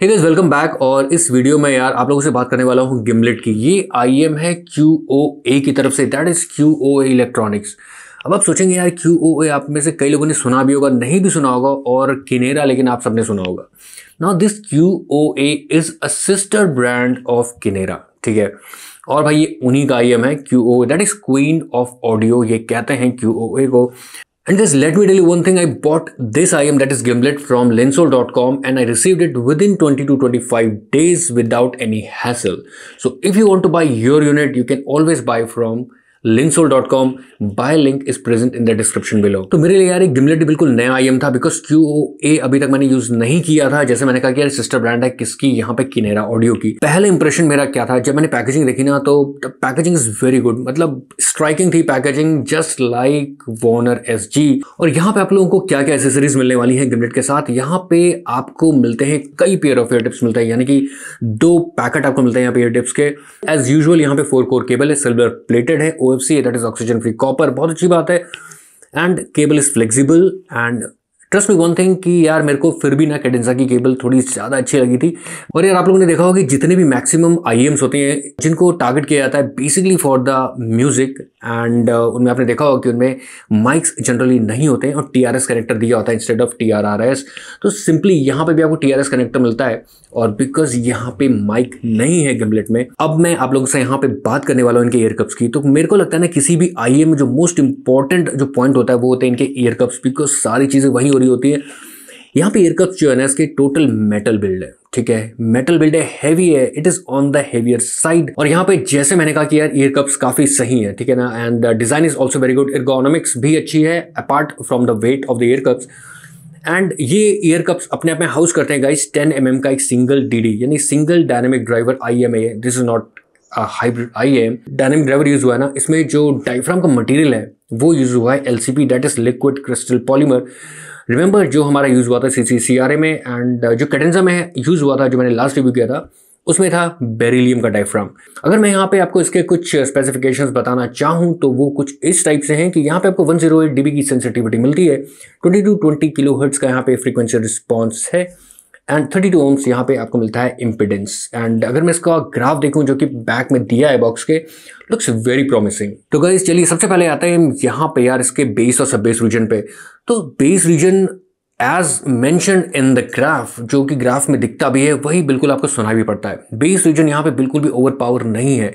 ठीक है welcome back और इस वीडियो में यार आप लोगों से बात करने वाला हूँ गिमलेट की ये आई एम है क्यू ओ ए की तरफ से that is Q O A electronics अब आप सोचेंगे यार क्यू ओ ए आप में से कई लोगों ने सुना भी होगा नहीं भी सुना होगा और किनेरा लेकिन आप सबने सुना होगा now this Q O A is a sister brand of Kinera ठीक है और भाई ये उन्हीं का आई एम है Q O that is queen of audio ये कहते हैं क्यू ओ ए को And just let me tell you one thing, I bought this IM that is Gimlet from Lensol.com, and I received it within 20 to 25 days without any hassle. So if you want to buy your unit, you can always buy from Linsoul dot com buy link is present in the description below तो मेरे लिए यार एक Gimlet बिल्कुल नया IEM था because Q A अभी तक मैंने यूज नहीं किया था जैसे मैंने कहा कि यार सिस्टर ब्रांड है किसकी यहाँ पे किनेरा ऑडियो की पहले इंप्रेशन मेरा क्या था जब मैंने पैकेजिंग देखी ना तो पैकेजिंग इज वेरी गुड मतलब स्ट्राइकिंग थी packaging just like Wan'er S G और यहाँ पे आप लोगों को क्या क्या एसेसरीज मिलने वाली है गिमलेट के साथ यहाँ पे आपको मिलते हैं कई पेयर ऑफ एयर टिप्स मिलते हैं यानी कि दो पैकेट आपको मिलते हैं यहाँ पे एयर टिप्स के एज यूजल यहाँ पे फोर कोर केबल है सिल्वर प्लेटेड है O O F C that is oxygen free copper बहुत अच्छी बात है and cable is flexible and trust me one thing कि यार मेरे को फिर भी ना कैडेंसा की केबल थोड़ी ज़्यादा अच्छी लगी थी और यार आप लोगों ने देखा होगा कि जितने भी मैक्सिमम आई e होते हैं जिनको टारगेट किया जाता है basically for the music and उनमें आपने देखा होगा कि उनमें माइक्स जनरली नहीं होते हैं और टी आर एस कनेक्टर दिया होता है instead of T R R S तो सिंपली यहाँ पर भी आपको टी आर एस कनेक्टर मिलता है और बिकॉज यहाँ पे माइक नहीं है गिमलेट में अब मैं आप लोगों से यहाँ पे बात करने वाला हूँ इनके ईयरकप्स की तो मेरे को लगता है ना किसी भी आई e में जो मोस्ट इंपॉर्टेंट जो पॉइंट होता है वो होते हैं इनके ईयरकप्स बिकॉज सारी चीज़ें वहीं जुड़ी होती है यहाँ पे एयरकप्स जो है ना इसके टोटल मेटल बिल्ड है ठीक है मेटल बिल्ड है हैवी है it is on the heavier side और यहाँ पे जैसे मैंने कहा कि यार एयरकप्स काफी सही है ठीक है ना and design is also very good ergonomics भी अच्छी है apart from the weight of the earcups and ये ईयर कप्स अपने आप में हाउस करते हैं गाइस 10 एम mm का एक सिंगल डीडी यानी single dynamic driver IEM uh this is not hybrid आई है डायनेमिक ड्राइवर यूज हुआ है ना इसमें जो डाइफ्राम का मटेरियल है वो यूज हुआ है LCP that is liquid crystal polymer remember जो हमारा यूज हुआ था सी सी सी आर ए में एंड uh, जो कैटेंजा में यूज हुआ था जो मैंने लास्ट रिव्यू किया था उसमें था बेरिलियम का डायफ्राम अगर मैं यहाँ पे आपको इसके कुछ स्पेसिफिकेशंस uh, बताना चाहूँ तो वो कुछ इस टाइप से हैं कि यहाँ पे आपको 108 डीबी की सेंसिटिविटी मिलती है 20 टू 20 किलो हर्ट्स का यहाँ पे फ्रीक्वेंसी रिस्पॉन्स है एंड 32 टू ओम्स यहाँ पे आपको मिलता है इम्पिडेंस एंड अगर मैं इसका ग्राफ देखूँ जो कि बैक में दिया है बॉक्स के लुक्स वेरी प्रॉमिसिंग तो गाइज चलिए सबसे पहले आते हैं यहाँ पे यार इसके बेस और सब बेस रीजन पे तो bass region as mentioned in the graph जो कि ग्राफ में दिखता भी है वही बिल्कुल आपको सुना भी पड़ता है बेस रीजन यहाँ पे बिल्कुल भी ओवर पावर नहीं है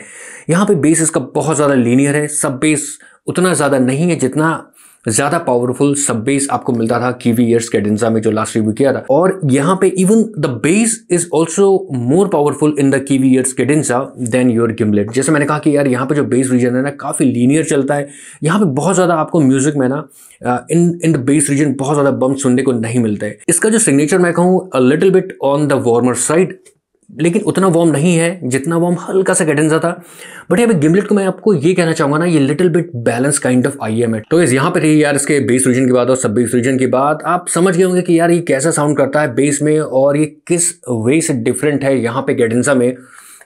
यहाँ पे बेस इसका बहुत ज़्यादा लीनियर है सब बेस उतना ज़्यादा नहीं है जितना ज्यादा पावरफुल सब बेस आपको मिलता था कीवी ईयर्स डिंजा में जो लास्ट रिव्यू किया था और यहाँ पे even the bass is also more powerful in the Kiwi ears Cadenza than your Gimlet जैसे मैंने कहा कि यार यहाँ पे जो बेस रीजन है ना काफ़ी लीनियर चलता है यहाँ पे बहुत ज़्यादा आपको म्यूजिक में ना in in the bass region बहुत ज़्यादा बम सुनने को नहीं मिलता है इसका जो सिग्नेचर मैं कहूँ little bit on the warmer side लेकिन उतना वॉर्म नहीं है जितना वॉर्म हल्का सा कैडेंस था बट यहाँ गिमलेट को मैं आपको ये कहना चाहूंगा ना ये little bit balance kind of IEM at तो यहाँ पर रही यार इसके बेस रीजन की बात और सब बेस रीजन की बात आप समझ गए होंगे कि यार ये कैसा साउंड करता है बेस में और ये किस वे से डिफरेंट है यहाँ पे गैडेंसा में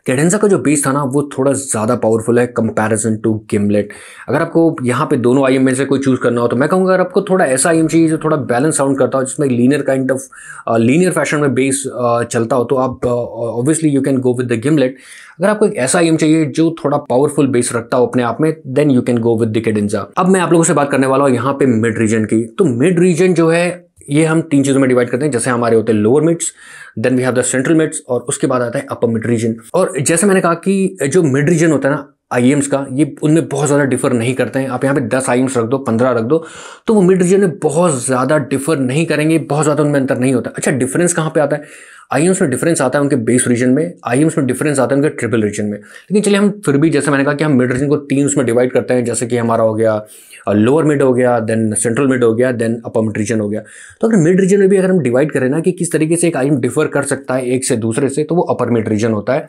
कैडेंसा का जो बेस था ना वो थोड़ा ज़्यादा पावरफुल है कंपैरिजन टू गिमलेट अगर आपको यहाँ पे दोनों आई में से कोई चूज़ करना हो तो मैं कहूँगा अगर आपको थोड़ा ऐसा आई चाहिए जो थोड़ा बैलेंस साउंड करता हो जिसमें एक linear kind of linear fashion में बेस चलता हो तो आप obviously you can go with the Gimlet अगर आपको एक ऐसा आई चाहिए जो थोड़ा पावरफुल बेस रखता हो अपने आप में then you can go with the Cadenza अब मैं आप लोगों से बात करने वाला हूँ यहाँ पे मिड रीजन की तो मिड रीजन जो है ये हम तीन चीज़ों में डिवाइड करते हैं जैसे हमारे होते हैं lower mids then we have the central mids और उसके बाद आता है अपर मिड रीजन और जैसे मैंने कहा कि जो मिड रीजन होता है ना आई का ये उनमें बहुत ज़्यादा डिफर नहीं करते हैं आप यहाँ पे 10 आई रख दो 15 रख दो तो वो मिड रीजन में बहुत ज़्यादा डिफर नहीं करेंगे बहुत ज़्यादा उनमें अंतर नहीं होता अच्छा डिफरेंस कहाँ पे आता है आईएम्स में डिफरेंस आता है उनके बेस रीजन में आईएम्स में डिफरेंस आता है उनके ट्रिपल रीजन में लेकिन चलिए हम फिर भी जैसे मैंने कहा कि हम मिड रीजन को तीन उसमें डिवाइड करते हैं जैसे कि हमारा हो गया लोअर मिड हो गया देन सेंट्रल मिड हो गया देन अपर मिड रीजन हो गया तो अगर मिड रीजन में भी अगर हम डिवाइड करें ना कि किस तरीके से एक आईएम डिफर कर सकता है एक से दूसरे से तो वो अपर मिड रीजन होता है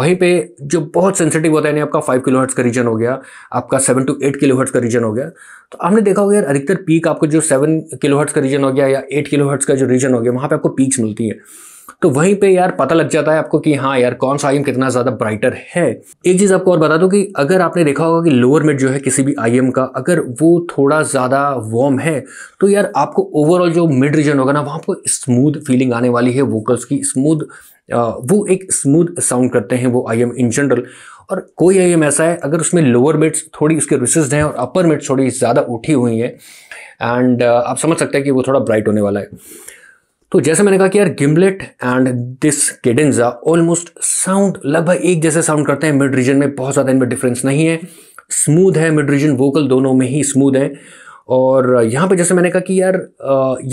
वहीं पे जो बहुत सेंसिटिव होता है यानी आपका फाइव किलोहर्ट्स का रीजन हो गया आपका सेवन टू एट किलोहर्ट्स का रीजन हो गया तो आपने देखा होगा यार अधिकतर पीक आपको जो सेवन किलोहर्ट्स का रीजन हो गया या एट किलोहर्ट्स का जो रीजन हो गया वहाँ पर आपको पीक्स मिलती है तो वहीं पे यार पता लग जाता है आपको कि हाँ यार कौन सा आई कितना ज़्यादा ब्राइटर है एक चीज़ आपको और बता दूँ कि अगर आपने देखा होगा कि लोअर मिड जो है किसी भी आई का अगर वो थोड़ा ज़्यादा वॉर्म है तो यार आपको ओवरऑल जो मिड रीजन होगा ना वहाँ आपको स्मूथ फीलिंग आने वाली है वोकल्स की स्मूथ वो एक स्मूथ साउंड करते हैं वो आई इन जनरल और कोई आई ऐसा है अगर उसमें लोअर मिड्स थोड़ी उसके रिसेस्ड हैं और अपर मिड्स थोड़ी ज़्यादा उठी हुई हैं एंड आप समझ सकते हैं कि वो थोड़ा ब्राइट होने वाला है तो जैसे मैंने कहा कि यार Gimlet and this Cadenza almost sound लगभग एक जैसे साउंड करते हैं मिड रीजन में बहुत ज़्यादा इनमें डिफरेंस नहीं है स्मूथ है मिड रीजन वोकल दोनों में ही स्मूथ है और यहाँ पे जैसे मैंने कहा कि यार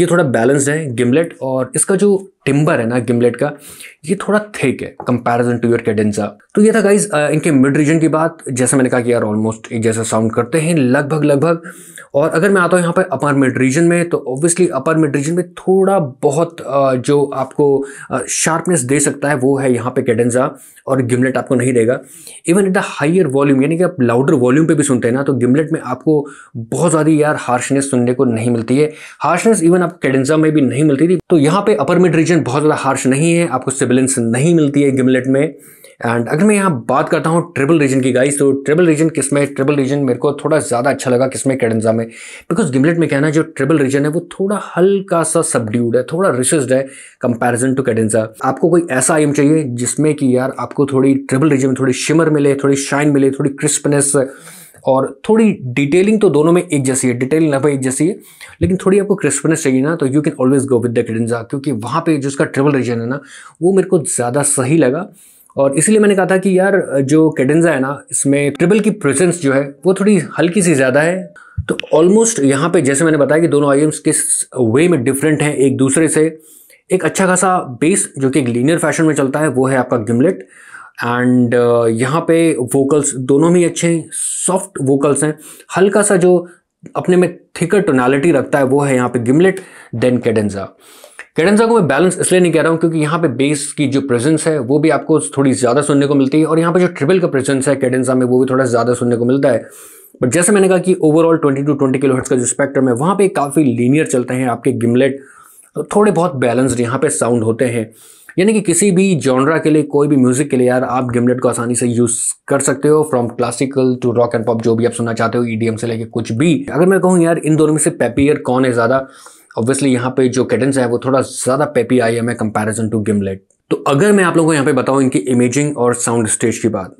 ये थोड़ा बैलेंस है गिमलेट और इसका जो टिम्बर है ना गिमलेट का ये थोड़ा थिक है कंपैरिजन टू योर कैडेंसा तो ये था गाइज इनके मिड रीजन की बात जैसे मैंने कहा कि यार ऑलमोस्ट एक जैसा साउंड करते हैं लगभग लगभग और अगर मैं आता हूँ यहाँ पर अपर मिड रीजन में तो ऑब्वियसली अपर मिड रीजन में थोड़ा बहुत जो आपको शार्पनेस दे सकता है वो है यहाँ पे कैडेंसा और गिमलेट आपको नहीं देगा even at the higher volume यानी कि आप लाउडर वॉल्यूम पे भी सुनते हैं ना तो गिमलेट में आपको बहुत ज़्यादा यार हार्शनेस सुनने को नहीं मिलती है हार्शनेस इवन आपको कैडेंसा में भी नहीं मिलती थी तो यहाँ पे अपर मिड रीजन कंडीशन बहुत ज़्यादा हार्श नहीं है आपको सिबिलेंस नहीं मिलती है गिमलेट में एंड अगर मैं यहाँ बात करता हूँ ट्रिपल रीजन की गाइस तो ट्रिपल रीजन किस में ट्रिपल रीजन मेरे को थोड़ा ज़्यादा अच्छा लगा किस में कैडेंजा में बिकॉज गिमलेट में कहना जो ट्रिपल रीजन है वो थोड़ा हल्का सा सबड्यूड है थोड़ा रिसर्च है कंपैरिजन टू कैडेंजा आपको कोई ऐसा आइम चाहिए जिसमें कि यार आपको थोड़ी ट्रिपल रीजन में थोड़ी शिमर मिले थोड़ी शाइन मिले थोड़ी क्रिस्पनेस और थोड़ी डिटेलिंग तो दोनों में एक जैसी है डिटेलिंग लगभग एक जैसी है लेकिन थोड़ी आपको क्रिस्पनेस चाहिए ना तो you can always go with the Cadenza क्योंकि वहाँ पे जो उसका ट्रेवल रीजन है ना वो मेरे को ज़्यादा सही लगा और इसलिए मैंने कहा था कि यार जो कैडेंजा है ना इसमें ट्रिबल की प्रेजेंस जो है वो थोड़ी हल्की सी ज़्यादा है तो ऑलमोस्ट यहाँ पे जैसे मैंने बताया कि दोनों आइटम्स किस वे में डिफरेंट हैं एक दूसरे से एक अच्छा खासा बेस जो कि एक लीनियर फैशन में चलता है वो है आपका गिमलेट एंड uh, यहाँ पे वोकल्स दोनों ही अच्छे हैं सॉफ्ट वोकल्स हैं हल्का सा जो अपने में थिकर टोनालिटी रखता है वो है यहाँ पे गिमलेट देन कैडेंजा कैडेंजा को मैं बैलेंस इसलिए नहीं कह रहा हूँ क्योंकि यहाँ पे बेस की जो प्रेजेंस है वो भी आपको थोड़ी ज़्यादा सुनने को मिलती है और यहाँ पे जो ट्रिपल का प्रेजेंस है कैडेंजा में वो भी थोड़ा ज़्यादा सुनने को मिलता है बट जैसे मैंने कहा कि overall twenty to twenty kilohertz का जो स्पेक्ट्रम है वहाँ पे काफ़ी लीनियर चलते हैं आपके गिमलेट तो थोड़े बहुत बैलेंस्ड यहाँ पे साउंड होते हैं यानी कि किसी भी जॉनरा के लिए कोई भी म्यूज़िक के लिए यार आप गिमलेट को आसानी से यूज़ कर सकते हो from classical to rock and pop जो भी आप सुनना चाहते हो ईडीएम से लेके कुछ भी अगर मैं कहूँ यार इन दोनों में से पेपियर कौन है ज़्यादा ऑब्वियसली यहाँ पे जो कैडेंस है वो थोड़ा ज़्यादा पेपी आई एम है कंपेरिजन टू गिमलेट तो अगर मैं आप लोगों को यहाँ पे बताऊँ इनकी इमेजिंग और साउंड स्टेज की बात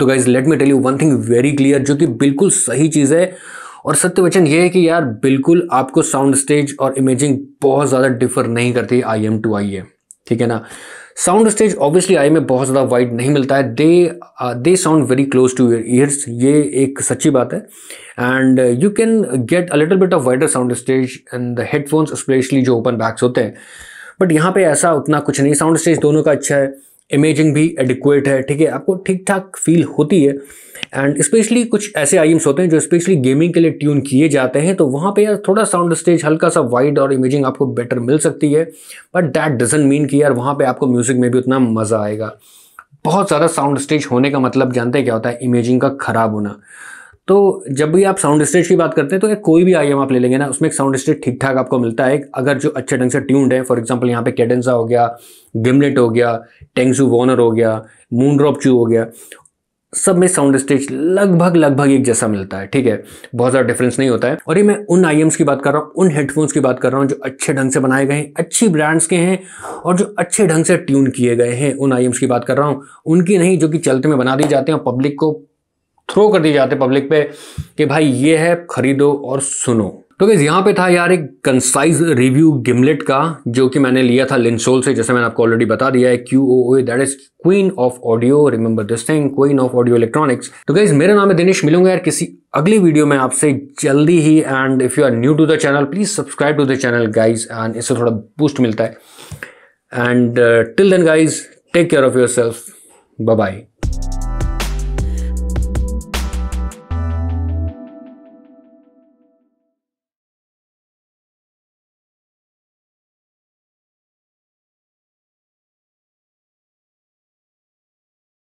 तो guys let me tell you one thing very clear जो कि बिल्कुल सही चीज़ है और सत्य वचन ये है कि यार बिल्कुल आपको साउंड स्टेज और इमेजिंग बहुत ज़्यादा डिफर नहीं करती IEM to IEM ठीक है ना साउंड स्टेज ऑब्वियसली आई में बहुत ज़्यादा वाइड नहीं मिलता है they they sound very close to your ears ये एक सच्ची बात है and you can get a little bit of wider sound stage and the headphones specially जो ओपन बैग्स होते हैं बट यहाँ पे ऐसा उतना कुछ नहीं साउंड स्टेज दोनों का अच्छा है इमेजिंग भी एडिक्वेट है ठीक है आपको ठीक ठाक फील होती है एंड स्पेशली कुछ ऐसे आइम्स होते हैं जो स्पेशली गेमिंग के लिए ट्यून किए जाते हैं तो वहाँ पे यार थोड़ा साउंड स्टेज हल्का सा वाइड और इमेजिंग आपको बेटर मिल सकती है बट दैट डजेंट मीन कि यार वहाँ पे आपको म्यूज़िक में भी उतना मज़ा आएगा बहुत ज़्यादा साउंड स्टेज होने का मतलब जानते हैं क्या होता है इमेजिंग का ख़राब होना तो जब भी आप साउंड स्टेज की बात करते हैं तो एक कोई भी आई आप ले लेंगे ना उसमें एक साउंड स्टेज ठीक ठाक आपको मिलता है अगर जो अच्छे ढंग से ट्यून्ड है फॉर एग्जाम्पल यहाँ पे कैडेंसा हो गया गिमलेट हो गया टेंगसू वॉनर हो गया मून ड्रॉप चू हो गया सब में साउंड स्टेज लगभग लगभग एक जैसा मिलता है ठीक है बहुत ज़्यादा डिफरेंस नहीं होता है और ये मैं उन आई की बात कर रहा हूँ उन हेडफोन्स की बात कर रहा हूँ जो अच्छे ढंग से बनाए गए हैं अच्छी ब्रांड्स के हैं और जो अच्छे ढंग से ट्यून किए गए हैं उन आई की बात कर रहा हूँ उनकी नहीं जो कि चलते में बना दिए जाते हैं पब्लिक को थ्रो कर दिए जाते पब्लिक पे कि भाई ये है खरीदो और सुनो तो गैस यहाँ पे था यार एक कंसाइज रिव्यू गिमलेट का जो कि मैंने लिया था लिंसोल से जैसे मैंने आपको ऑलरेडी बता दिया है Q O A that is queen of audio remember this thing queen of audio electronics तो गैस मेरा नाम है दिनेश मिलूंगा यार किसी अगली वीडियो में आपसे जल्दी ही and if you are new to the channel please subscribe to the channel guys and इससे थोड़ा बूस्ट मिलता है and till then guys take care of yourself bye